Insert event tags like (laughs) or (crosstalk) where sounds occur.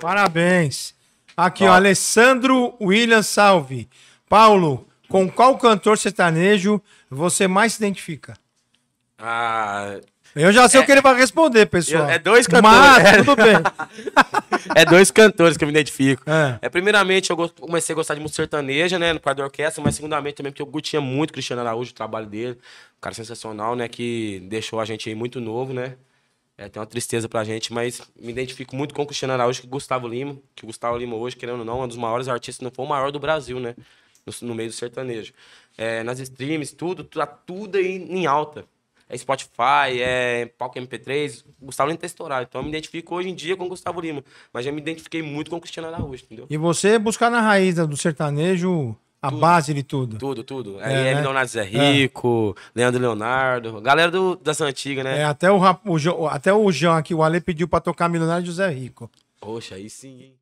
Parabéns. Aqui, ó, Alessandro William Salve. Paulo, com qual cantor sertanejo você mais se identifica? Ah, eu já sei é, o que ele vai responder, pessoal. Eu, é dois cantores. Mas, é. tudo bem. (laughs) é dois cantores que eu me identifico. É, é primeiramente, eu comecei a gostar de música sertaneja, né? No quadro da orquestra, mas segundamente também porque eu curtia muito o Cristiano Araújo, o trabalho dele. Um cara sensacional, né? Que deixou a gente aí muito novo, né? É, tem uma tristeza pra gente, mas me identifico muito com o Cristiano Araújo que Gustavo Lima, que o Gustavo Lima hoje, querendo ou não, é um dos maiores artistas, não foi o maior do Brasil, né? No, no meio do sertanejo. É, nas streams, tudo, tá tudo aí em alta. É Spotify, é palco MP3, Gustavo Lima tá estourado. Então eu me identifico hoje em dia com o Gustavo Lima, mas já me identifiquei muito com o Cristiano Araújo, entendeu? E você buscar na raiz do sertanejo a tudo, base de tudo. Tudo, tudo. É, é, né? Leonardo Zé é. Rico, é. Leandro Leonardo, galera do, das antigas, né? É, até o, o, até o Jean aqui, o Ale pediu pra tocar Milionário José Rico. Poxa, aí sim, hein?